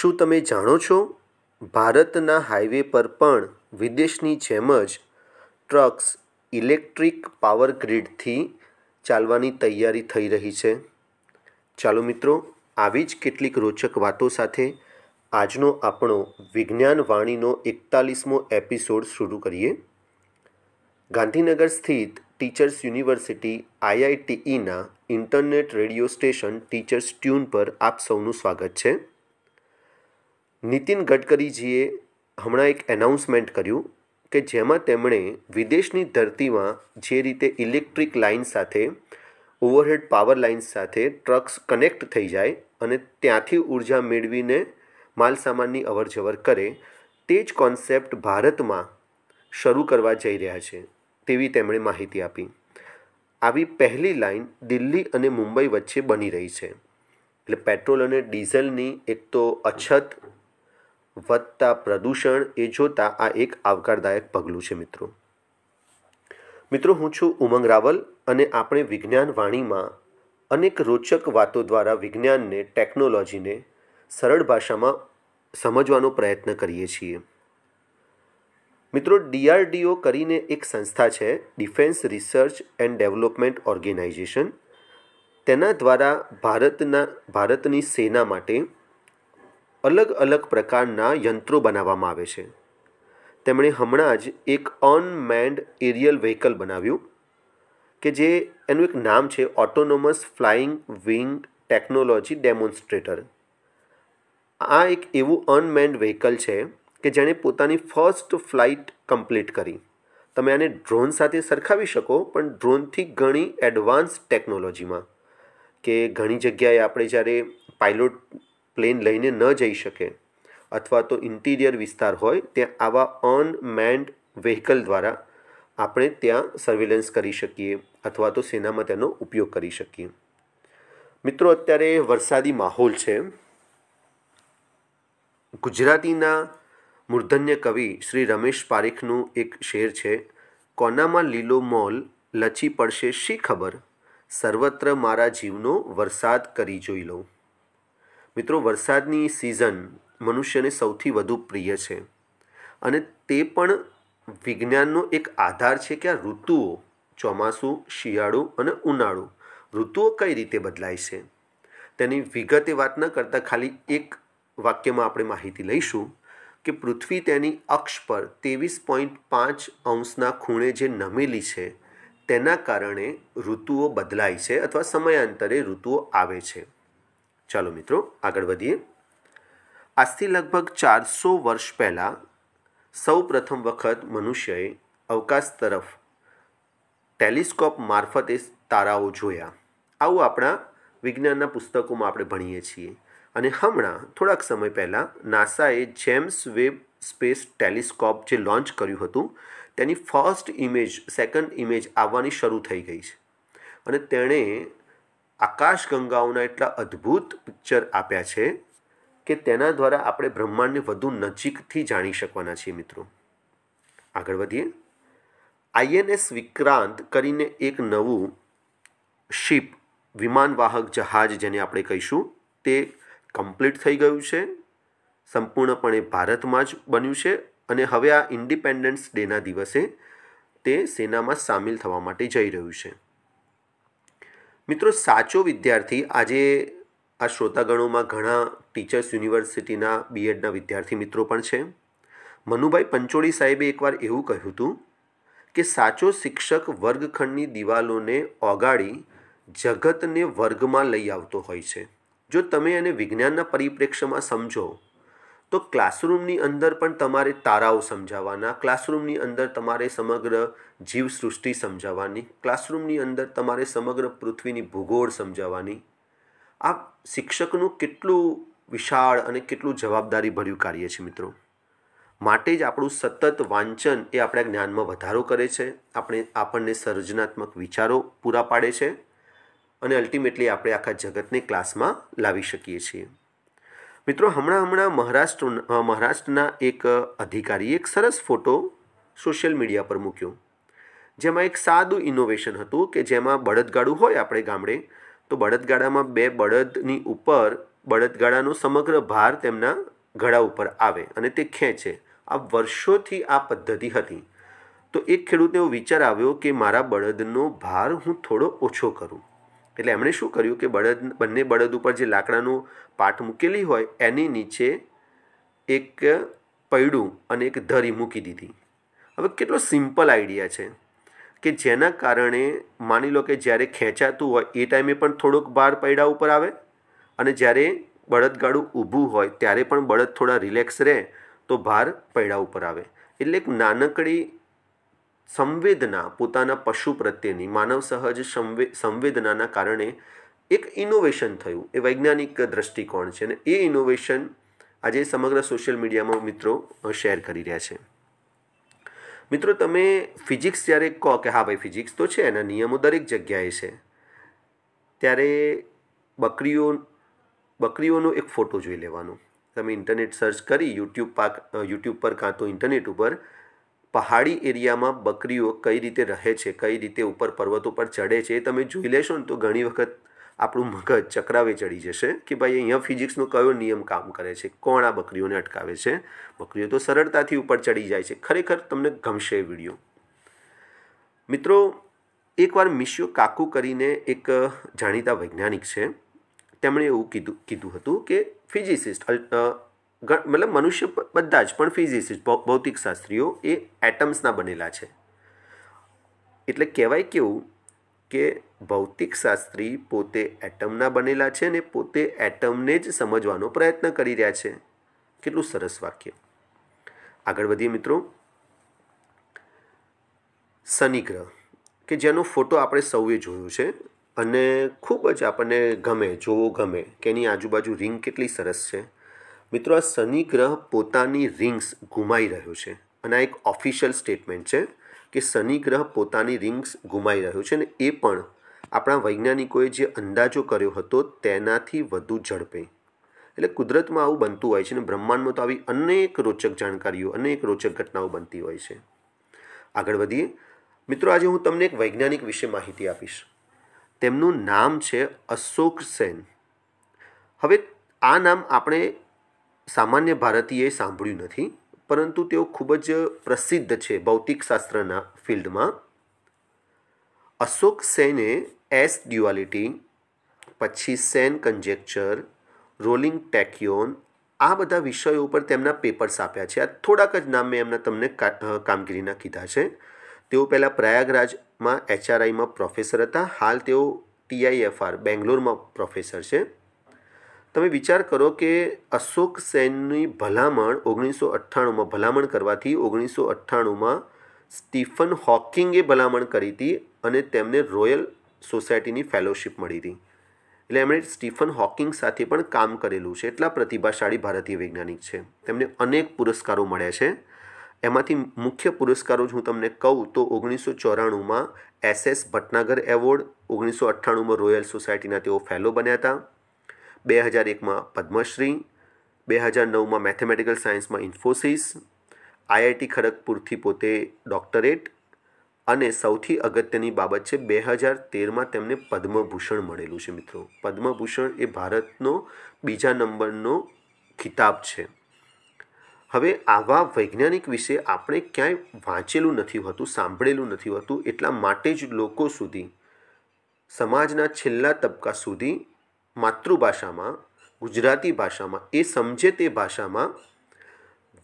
શું તમે જાણો છો ભારતના હાઇવે પર પણ વિદેશની જેમ જ ટ્રક્સ ઇલેક્ટ્રિક પાવર ગ્રીડથી ચાલવાની તૈયારી થઈ રહી છે ચાલો મિત્રો આવી જ કેટલીક રોચક વાતો સાથે આજનો આપણો વિજ્ઞાન વાણીનો એકતાલીસમો એપિસોડ શરૂ કરીએ ગાંધીનગર સ્થિત ટીચર્સ યુનિવર્સિટી આઈઆઈટીઈના internet radio station teachers tune પર આપ સૌનું સ્વાગત છે નીતિન ગડકરીજીએ હમણાં એક એનાઉન્સમેન્ટ કર્યું કે જેમાં તેમણે વિદેશની ધરતીમાં જે રીતે ઇલેક્ટ્રિક લાઇન સાથે ઓવરહેડ પાવર લાઇન્સ સાથે ટ્રક્સ કનેક્ટ થઈ જાય અને ત્યાંથી ઉર્જા મેળવીને માલસામાનની અવરજવર કરે તે જ કોન્સેપ્ટ ભારતમાં શરૂ કરવા જઈ રહ્યા છે તેવી તેમણે માહિતી આપી આવી પહેલી લાઇન દિલ્હી અને મુંબઈ વચ્ચે બની રહી છે એટલે પેટ્રોલ અને ડીઝલની એક તો અછત વધતા પ્રદૂષણ એ જોતાં આ એક આવકારદાયક પગલું છે મિત્રો મિત્રો હું છું ઉમંગ રાવલ અને આપણે વિજ્ઞાન વાણીમાં અનેક રોચક વાતો દ્વારા વિજ્ઞાનને ટેકનોલોજીને સરળ ભાષામાં સમજવાનો પ્રયત્ન કરીએ છીએ મિત્રો ડીઆરડીઓ કરીને એક સંસ્થા છે defence research and development organisation તેના દ્વારા ભારતના ભારતની સેના માટે અલગ અલગ પ્રકારના યંત્રો બનાવવામાં આવે છે તેમણે હમણાં જ એક અનમેન્ડ એરિયલ વ્હીકલ બનાવ્યું કે જે એનું એક નામ છે autonomous flying wing technology demonstrator આ એક એવું અનમેન્ડ વ્હીકલ છે કે જેણે પોતાની ફર્સ્ટ ફ્લાઇટ કમ્પ્લીટ કરી તમે આને ડ્રોન સાથે સરખાવી શકો પણ ડ્રોનથી ઘણી એડવાન્સ ટેકનોલોજીમાં કે ઘણી જગ્યાએ આપણે જ્યારે પાઇલોટ પ્લેન લઈને ન જઈ શકે અથવા તો ઇન્ટિરિયર વિસ્તાર હોય ત્યાં આવા અનમેન્ડ વ્હીકલ દ્વારા આપણે ત્યાં સર્વેલન્સ કરી શકીએ અથવા તો સેનામાં તેનો ઉપયોગ કરી શકીએ મિત્રો અત્યારે વરસાદી માહોલ છે ગુજરાતીના મૂર્ધન્ય કવિ શ્રી રમેશ પારેખનું એક શેર છે કોનામાં લીલો મોલ લચી પડશે શી ખબર સર્વત્ર મારા જીવનો વરસાદ કરી જોઈ લઉં મિત્રો વરસાદની સિઝન મનુષ્યને સૌથી વધુ પ્રિય છે અને તે પણ વિજ્ઞાનનો એક આધાર છે કે આ ઋતુઓ ચોમાસું શિયાળો અને ઉનાળું ઋતુઓ કઈ રીતે બદલાય છે તેની વિગતે વાત ન કરતાં ખાલી એક વાક્યમાં આપણે માહિતી લઈશું કે પૃથ્વી તેની અક્ષ પર ત્રેવીસ પોઈન્ટ પાંચ અંશના ખૂણે જે નમેલી છે તેના કારણે ઋતુઓ બદલાય છે અથવા સમયાંતરે ઋતુઓ આવે છે ચાલો મિત્રો આગળ વધીએ આજથી લગભગ ચારસો વર્ષ પહેલાં સૌ પ્રથમ વખત મનુષ્યએ અવકાશ તરફ ટેલિસ્કોપ મારફતે તારાઓ જોયા આવું આપણા વિજ્ઞાનના પુસ્તકોમાં આપણે ભણીએ છીએ અને હમણાં થોડાક સમય પહેલાં નાસાએ જેમ્સ વેબ સ્પેસ ટેલિસ્કોપ જે લોન્ચ કર્યું હતું તેની ફર્સ્ટ ઇમેજ સેકન્ડ ઇમેજ આવવાની શરૂ થઈ ગઈ છે અને તેણે આકાશ ગંગાઓના એટલા અદ્ભુત પિક્ચર આપ્યા છે કે તેના દ્વારા આપણે બ્રહ્માંડને વધુ નજીકથી જાણી શકવાના છીએ મિત્રો આગળ વધીએ આઈએનએસ વિક્રાંત કરીને એક નવું શિપ વિમાનવાહક જહાજ જેને આપણે કહીશું તે કમ્પ્લીટ થઈ ગયું છે સંપૂર્ણપણે ભારતમાં જ બન્યું છે અને હવે આ ઇન્ડિપેન્ડન્સ ડેના દિવસે તે સેનામાં સામેલ થવા માટે જઈ રહ્યું છે મિત્રો સાચો વિદ્યાર્થી આજે આ શ્રોતાગણોમાં ઘણા ટીચર્સ યુનિવર્સિટીના બીએડના વિદ્યાર્થી મિત્રો પણ છે મનુભાઈ પંચોળી સાહેબે એકવાર એવું કહ્યું હતું કે સાચો શિક્ષક વર્ગખંડની દિવાલોને ઓગાડી જગતને વર્ગમાં લઈ આવતો હોય છે જો તમે એને વિજ્ઞાનના પરિપ્રેક્ષ્યમાં સમજો તો ક્લાસરૂમની અંદર પણ તમારે તારાઓ સમજાવવાના ક્લાસરૂમની અંદર તમારે સમગ્ર જીવસૃષ્ટિ સમજાવવાની ક્લાસરૂમની અંદર તમારે સમગ્ર પૃથ્વીની ભૂગોળ સમજાવવાની આ શિક્ષકનું કેટલું વિશાળ અને કેટલું જવાબદારી ભર્યું કાર્ય છે મિત્રો માટે જ આપણું સતત વાંચન એ આપણા જ્ઞાનમાં વધારો કરે છે આપણે આપણને સર્જનાત્મક વિચારો પૂરા પાડે છે અને અલ્ટિમેટલી આપણે આખા જગતને ક્લાસમાં લાવી શકીએ છીએ મિત્રો હમણાં હમણાં મહારાષ્ટ્ર મહારાષ્ટ્રના એક અધિકારીએ એક સરસ ફોટો સોશિયલ મીડિયા પર મૂક્યો જેમાં એક સાદું ઇનોવેશન હતું કે જેમાં બળદગાડું હોય આપણે ગામડે તો બળદગાડામાં બે બળદની ઉપર બળદગાડાનો સમગ્ર ભાર તેમના ગળા ઉપર આવે અને તે ખેંચે આ વર્ષોથી આ પદ્ધતિ હતી તો એક ખેડૂતને એવો વિચાર આવ્યો કે મારા બળદનો ભાર હું થોડો ઓછો કરું એટલે એમણે શું કર્યું કે બળદ બંને બળદ ઉપર જે લાકડાનું પાટ મૂકેલી હોય એની નીચે એક પૈડું અને એક ધરી મૂકી દીધી હવે કેટલો સિમ્પલ આઈડિયા છે કે જેના કારણે માની લો કે જ્યારે ખેંચાતું હોય એ ટાઈમે પણ થોડોક ભાર પૈડા ઉપર આવે અને જ્યારે બળદગાડું ઊભું હોય ત્યારે પણ બળદ થોડા રિલેક્સ રહે તો ભાર પૈડા ઉપર આવે એટલે એક નાનકડી સંવેદના પોતાના પશુ પ્રત્યેની માનવ સહજ સંવેદનાના કારણે એક ઇનોવેશન થયું એ વૈજ્ઞાનિક દ્રષ્ટિકોણ છે અને એ ઇનોવેશન આજે સમગ્ર સોશિયલ મીડિયામાં મિત્રો શેર કરી રહ્યા છે મિત્રો તમે ફિઝિક્સ જ્યારે કહો કે હા ભાઈ ફિઝિક્સ તો છે એના નિયમો દરેક જગ્યાએ છે ત્યારે બકરીઓ બકરીઓનો એક ફોટો જોઈ લેવાનો તમે ઇન્ટરનેટ સર્ચ કરી યુટ્યુબ પાક યુટ્યુબ પર કાં તો ઇન્ટરનેટ ઉપર પહાડી એરિયામાં બકરીઓ કઈ રીતે રહે છે કઈ રીતે ઉપર પર્વત ઉપર ચડે છે એ તમે જોઈ લેશો ને તો ઘણી વખત આપણું મગજ ચક્રાવે ચડી જશે કે ભાઈ અહીંયા ફિઝિક્સનો કયો નિયમ કામ કરે છે કોણ આ બકરીઓને અટકાવે છે બકરીઓ તો સરળતાથી ઉપર ચડી જાય છે ખરેખર તમને ગમશે વિડીયો મિત્રો એકવાર મિશ્યો કાકુ કરીને એક જાણીતા વૈજ્ઞાનિક છે તેમણે એવું કીધું કીધું હતું કે ફિઝિસિસ્ટ મતલબ મનુષ્ય બધા જ પણ ફિઝિસિસ્ટ ભૌતિકશાસ્ત્રીઓ એ એટમ્સના બનેલા છે એટલે કહેવાય કેવું કે ભૌતિક શાસ્ત્રી પોતે એટમના બનેલા છે ને પોતે એટમને જ સમજવાનો પ્રયત્ન કરી રહ્યા છે કેટલું સરસ વાક્ય આગળ વધીએ મિત્રો શનિગ્રહ કે જેનો ફોટો આપણે સૌએ જોયો છે અને ખૂબ જ આપણને ગમે જોવો ગમે કે એની આજુબાજુ રિંગ કેટલી સરસ છે મિત્રો આ શનિ ગ્રહ પોતાની રિંગ્સ ગુમાઈ રહ્યો છે અને આ એક ઓફિશિયલ સ્ટેટમેન્ટ છે કે શનિ ગ્રહ પોતાની રિંગ્સ ગુમાઈ રહ્યો છે અને એ પણ આપણા વૈજ્ઞાનિકોએ જે અંદાજો કર્યો હતો તેનાથી વધુ ઝડપે એટલે કુદરતમાં આવું બનતું હોય છે અને બ્રહ્માંડમાં તો આવી અનેક રોચક જાણકારીઓ અનેક રોચક ઘટનાઓ બનતી હોય છે આગળ વધીએ મિત્રો આજે હું તમને એક વૈજ્ઞાનિક વિશે માહિતી આપીશ તેમનું નામ છે અશોક સેન હવે આ નામ આપણે સામાન્ય ભારતીયએ સાંભળ્યું નથી પરંતુ તેઓ ખૂબ જ પ્રસિદ્ધ છે ભૌતિકશાસ્ત્રના ફિલ્ડમાં અશોક સેને એસ ડ્યુઆલિટી પછી સેન કન્જેક્ચર રોલિંગ ટેક્યોન આ બધા વિષયો ઉપર તેમના પેપર્સ આપ્યા છે આ થોડાક જ નામ મેં એમના તમને કામગીરીના કીધા છે તેઓ પહેલાં પ્રયાગરાજમાં એચઆરઆઈમાં પ્રોફેસર હતા હાલ તેઓ ટીઆઈએફઆર બેંગ્લોરમાં પ્રોફેસર છે તમે વિચાર કરો કે અશોક સેનની ભલામણ ઓગણીસો અઠ્ઠાણુંમાં ભલામણ કરવાથી ઓગણીસો અઠ્ઠાણુંમાં સ્ટીફન હોકિંગે ભલામણ કરી હતી અને તેમને રોયલ સોસાયટીની ફેલોશિપ મળી હતી એટલે એમણે સ્ટીફન હોકિંગ સાથે પણ કામ કરેલું છે એટલા પ્રતિભાશાળી ભારતીય વૈજ્ઞાનિક છે તેમને અનેક પુરસ્કારો મળ્યા છે એમાંથી મુખ્ય પુરસ્કારો જ હું તમને કહું તો ઓગણીસો ચોરાણુંમાં એસએસ ભટનાગર એવોર્ડ ઓગણીસો અઠ્ઠાણુંમાં રોયલ સોસાયટીના તેઓ ફેલો બન્યા હતા બે હજાર એકમાં પદ્મશ્રી બે હજાર નવમાં મેથેમેટિકલ સાયન્સમાં ઇન્ફોસિસ આઈઆઈટી ખડગપુરથી પોતે ડોક્ટરેટ અને સૌથી અગત્યની બાબત છે બે હજાર તેરમાં તેમને પદ્મભૂષણ મળેલું છે મિત્રો પદ્મભૂષણ એ ભારતનો બીજા નંબરનો ખિતાબ છે હવે આવા વૈજ્ઞાનિક વિશે આપણે ક્યાંય વાંચેલું નથી હોતું સાંભળેલું નથી હોતું એટલા માટે જ લોકો સુધી સમાજના છેલ્લા તબક્કા સુધી માતૃભાષામાં ગુજરાતી ભાષામાં એ સમજે તે ભાષામાં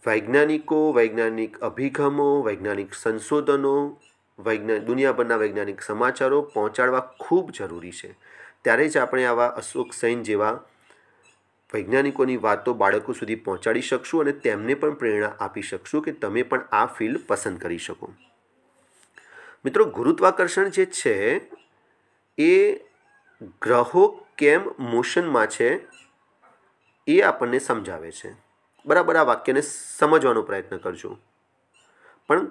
વૈજ્ઞાનિકો વૈજ્ઞાનિક અભિગમો વૈજ્ઞાનિક સંશોધનો વૈજ્ઞાન દુનિયાભરના વૈજ્ઞાનિક સમાચારો પહોંચાડવા ખૂબ જરૂરી છે ત્યારે જ આપણે આવા અશોક સૈન જેવા વૈજ્ઞાનિકોની વાતો બાળકો સુધી પહોંચાડી શકશું અને તેમને પણ પ્રેરણા આપી શકશું કે તમે પણ આ ફિલ્ડ પસંદ કરી શકો મિત્રો ગુરુત્વાકર્ષણ જે છે એ ગ્રહો કેમ મોશનમાં છે એ આપણને સમજાવે છે બરાબર આ વાક્યને સમજવાનો પ્રયત્ન કરજો પણ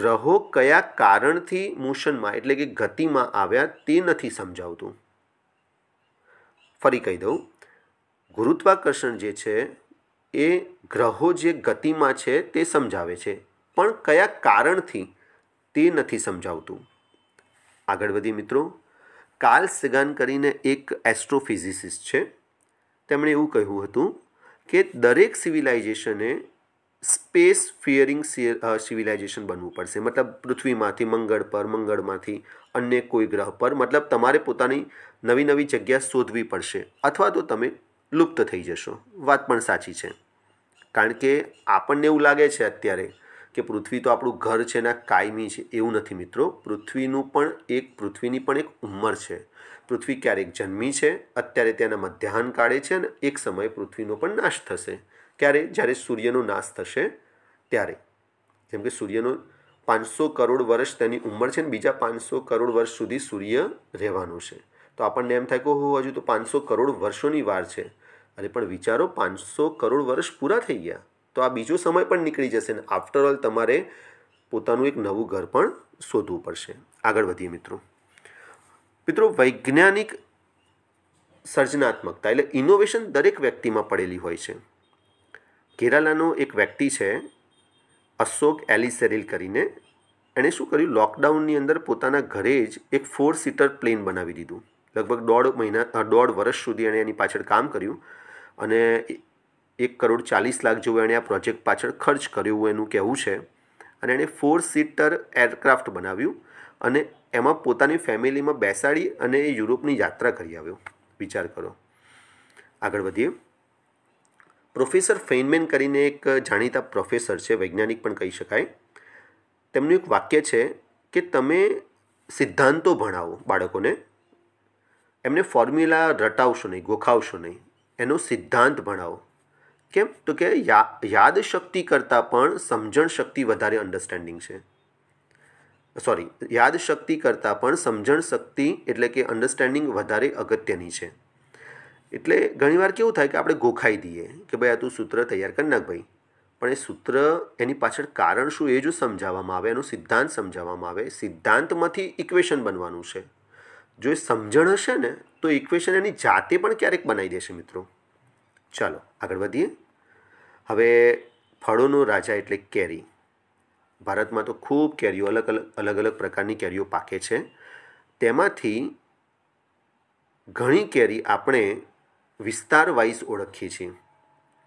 ગ્રહો કયા કારણથી મોશનમાં એટલે કે ગતિમાં આવ્યા તે નથી સમજાવતું ફરી કહી દઉં ગુરુત્વાકર્ષણ જે છે એ ગ્રહો જે ગતિમાં છે તે સમજાવે છે પણ કયા કારણથી તે નથી સમજાવતું આગળ વધી મિત્રો કાર્લ સિગન કરીને એક એસ્ટ્રોફિઝિસિસ્ટ છે તેમણે એવું કહ્યું હતું કે દરેક સિવિલાઇઝેશને સ્પેસ ફિયરિંગ સિવિલાઇઝેશન બનવું પડશે મતલબ પૃથ્વીમાંથી મંગળ પર મંગળમાંથી અન્ય કોઈ ગ્રહ પર મતલબ તમારે પોતાની નવી નવી જગ્યા શોધવી પડશે અથવા તો તમે લુપ્ત થઈ જશો વાત પણ સાચી છે કારણ કે આપણને એવું લાગે છે અત્યારે કે પૃથ્વી તો આપણું ઘર છે ને કાયમી છે એવું નથી મિત્રો પૃથ્વીનું પણ એક પૃથ્વીની પણ એક ઉંમર છે પૃથ્વી ક્યારેક જન્મી છે અત્યારે તેના મધ્યાહન કાઢે છે અને એક સમયે પૃથ્વીનો પણ નાશ થશે ક્યારે જ્યારે સૂર્યનો નાશ થશે ત્યારે જેમ કે સૂર્યનો પાંચસો કરોડ વર્ષ તેની ઉંમર છે ને બીજા પાંચસો કરોડ વર્ષ સુધી સૂર્ય રહેવાનું છે તો આપણને એમ થાય કે હો હજુ તો પાંચસો કરોડ વર્ષોની વાર છે અરે પણ વિચારો પાંચસો કરોડ વર્ષ પૂરા થઈ ગયા તો આ બીજો સમય પણ નીકળી જશે ને આફ્ટરઓલ તમારે પોતાનું એક નવું ઘર પણ શોધવું પડશે આગળ વધીએ મિત્રો મિત્રો વૈજ્ઞાનિક સર્જનાત્મકતા એટલે ઇનોવેશન દરેક વ્યક્તિમાં પડેલી હોય છે કેરાલાનો એક વ્યક્તિ છે અશોક એલિસેરિલ કરીને એણે શું કર્યું લોકડાઉનની અંદર પોતાના ઘરે જ એક ફોર સીટર પ્લેન બનાવી દીધું લગભગ દોઢ મહિના દોઢ વર્ષ સુધી એણે એની પાછળ કામ કર્યું અને એક કરોડ ચાલીસ લાખ જેવું એણે આ પ્રોજેક્ટ પાછળ ખર્ચ કર્યું એનું કહેવું છે અને એણે ફોર સીટર એરક્રાફ્ટ બનાવ્યું અને એમાં પોતાની ફેમિલીમાં બેસાડી અને એ યુરોપની યાત્રા કરી આવ્યો વિચાર કરો આગળ વધીએ પ્રોફેસર ફેઇનમેન કરીને એક જાણીતા પ્રોફેસર છે વૈજ્ઞાનિક પણ કહી શકાય તેમનું એક વાક્ય છે કે તમે સિદ્ધાંતો ભણાવો બાળકોને એમને ફોર્મ્યુલા રટાવશો નહીં ગોખાવશો નહીં એનો સિદ્ધાંત ભણાવો કેમ તો કે યાદ શક્તિ કરતાં પણ સમજણ શક્તિ વધારે અન્ડરસ્ટેન્ડિંગ છે સોરી યાદ શક્તિ કરતાં પણ સમજણ શક્તિ એટલે કે અન્ડરસ્ટેન્ડિંગ વધારે અગત્યની છે એટલે ઘણીવાર કેવું થાય કે આપણે ગોખાઈ દઈએ કે ભાઈ આ તું સૂત્ર તૈયાર કરી નાખ ભાઈ પણ એ સૂત્ર એની પાછળ કારણ શું એ જો સમજાવવામાં આવે એનો સિદ્ધાંત સમજાવવામાં આવે સિદ્ધાંતમાંથી ઇક્વેશન બનવાનું છે જો એ સમજણ હશે ને તો ઇક્વેશન એની જાતે પણ ક્યારેક બનાવી દેશે મિત્રો ચાલો આગળ વધીએ હવે ફળોનો રાજા એટલે કેરી ભારતમાં તો ખૂબ કેરીઓ અલગ અલગ અલગ અલગ પ્રકારની કેરીઓ પાકે છે તેમાંથી ઘણી કેરી આપણે વિસ્તાર વાઇઝ ઓળખીએ છીએ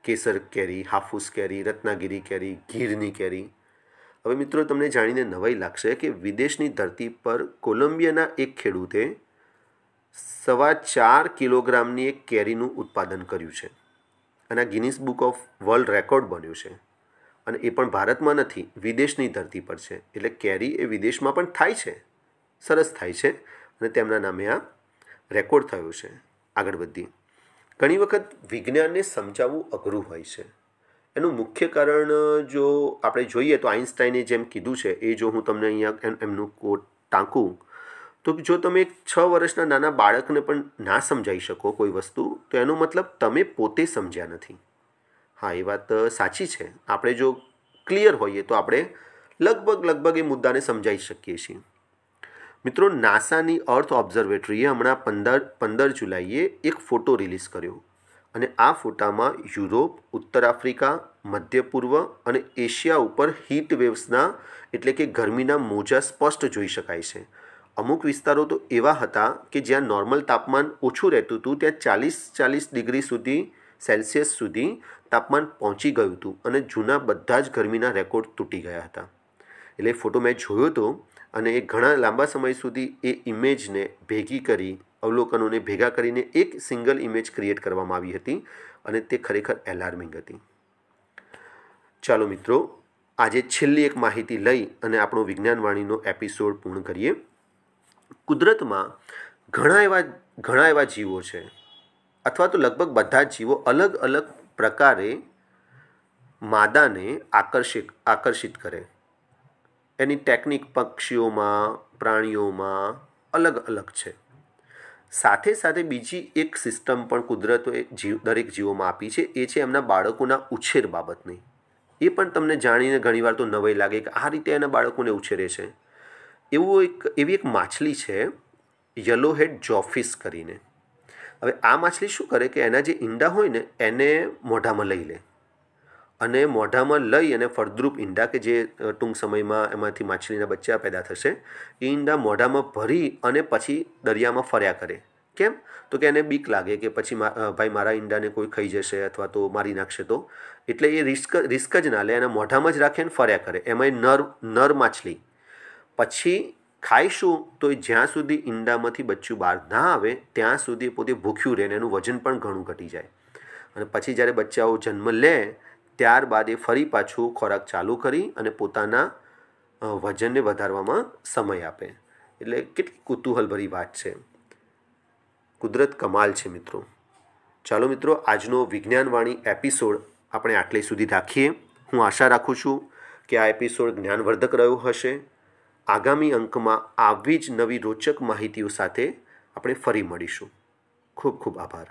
કેસર કેરી હાફૂસ કેરી રત્નાગીરી કેરી ગીરની કેરી હવે મિત્રો તમને જાણીને નવાઈ લાગશે કે વિદેશની ધરતી પર કોલંબિયાના એક ખેડૂતે સવા ચાર કિલોગ્રામની એક કેરીનું ઉત્પાદન કર્યું છે અને આ Guinness book of world record બન્યું છે અને એ પણ ભારતમાં નથી વિદેશની ધરતી પર છે એટલે કેરી એ વિદેશમાં પણ થાય છે સરસ થાય છે અને તેમના નામે આ રેકોર્ડ થયો છે આગળ વધી ઘણી વખત વિજ્ઞાનને સમજાવવું અઘરું હોય છે એનું મુખ્ય કારણ જો આપણે જોઈએ તો આઈન્સ્ટાઈને જેમ કીધું છે એ જો હું તમને અહીંયા એમનું કોટ ટાંકું તો જો તમે એક છ વર્ષના નાના બાળકને પણ ના સમજાવી શકો કોઈ વસ્તુ તો એનો મતલબ તમે પોતે સમજ્યા નથી હા એ વાત સાચી છે આપણે જો ક્લિયર હોઈએ તો આપણે લગભગ લગભગ એ મુદ્દાને સમજાવી શકીએ છીએ મિત્રો નાસાની અર્થ ઓબ્ઝર્વેટરીએ હમણાં પંદર પંદર જુલાઈએ એક ફોટો રિલીઝ કર્યો અને આ ફોટામાં યુરોપ ઉત્તર આફ્રિકા મધ્ય પૂર્વ અને એશિયા ઉપર હીટ વેવ્સના એટલે કે ગરમીના મોજા સ્પષ્ટ જોઈ શકાય છે અમુક વિસ્તારો તો એવા હતા કે જ્યાં નોર્મલ તાપમાન ઓછું રહેતું હતું ત્યાં ચાલીસ ચાલીસ ડિગ્રી સુધી સેલ્સિયસ સુધી તાપમાન પહોંચી ગયું હતું અને જૂના બધા જ ગરમીના રેકોર્ડ તૂટી ગયા હતા એટલે ફોટો મેં જોયો હતો અને એ ઘણા લાંબા સમય સુધી એ ઇમેજને ભેગી કરી અવલોકનોને ભેગા કરીને એક સિંગલ ઇમેજ ક્રિએટ કરવામાં આવી હતી અને તે ખરેખર એલાર્મિંગ હતી ચાલો મિત્રો આજે છેલ્લી એક માહિતી લઈ અને આપણો વિજ્ઞાનવાણીનો એપિસોડ પૂર્ણ કરીએ કુદરતમાં ઘણા એવા ઘણા એવા જીવો છે અથવા તો લગભગ બધા જ જીવો અલગ અલગ પ્રકારે માદાને આકર્ષિત આકર્ષિત કરે એની ટેકનિક પક્ષીઓમાં પ્રાણીઓમાં અલગ અલગ છે સાથે સાથે બીજી એક સિસ્ટમ પણ કુદરતોએ જીવ દરેક જીવોમાં આપી છે એ છે એમના બાળકોના ઉછેર બાબતની એ પણ તમને જાણીને ઘણીવાર તો નવાઈ લાગે કે આ રીતે એના બાળકોને ઉછેરે છે એવું એક એવી એક માછલી છે યલો હેડ જોફિસ કરીને હવે આ માછલી શું કરે કે એના જે ઈંડા હોય ને એને મોઢામાં લઈ લે અને મોઢામાં લઈ અને ફળદ્રુપ ઈંડા કે જે ટૂંક સમયમાં એમાંથી માછલીના બચ્ચા પેદા થશે એ ઈંડા મોઢામાં ભરી અને પછી દરિયામાં ફર્યા કરે કેમ તો કે એને બીક લાગે કે પછી ભાઈ મારા ઈંડાને કોઈ ખાઈ જશે અથવા તો મારી નાખશે તો એટલે એ રિસ્ક રિસ્ક જ ના લે એના મોઢામાં જ રાખે અને ફર્યા કરે એમાં નર નર માછલી પછી ખાઈશું તો એ જ્યાં સુધી ઈંડામાંથી બચ્ચું બહાર ના આવે ત્યાં સુધી પોતે ભૂખ્યું રહે અને એનું વજન પણ ઘણું ઘટી જાય અને પછી જ્યારે બચ્ચાઓ જન્મ લે ત્યારબાદ એ ફરી પાછું ખોરાક ચાલુ કરી અને પોતાના વજનને વધારવામાં સમય આપે એટલે કેટલી કુતૂહલભરી વાત છે કુદરત કમાલ છે મિત્રો ચાલો મિત્રો આજનો વિજ્ઞાનવાણી એપિસોડ આપણે આટલે સુધી રાખીએ હું આશા રાખું છું કે આ એપિસોડ જ્ઞાનવર્ધક રહ્યો હશે આગામી અંકમાં આવી જ નવી રોચક માહિતીઓ સાથે આપણે ફરી મળીશું ખૂબ ખૂબ આભાર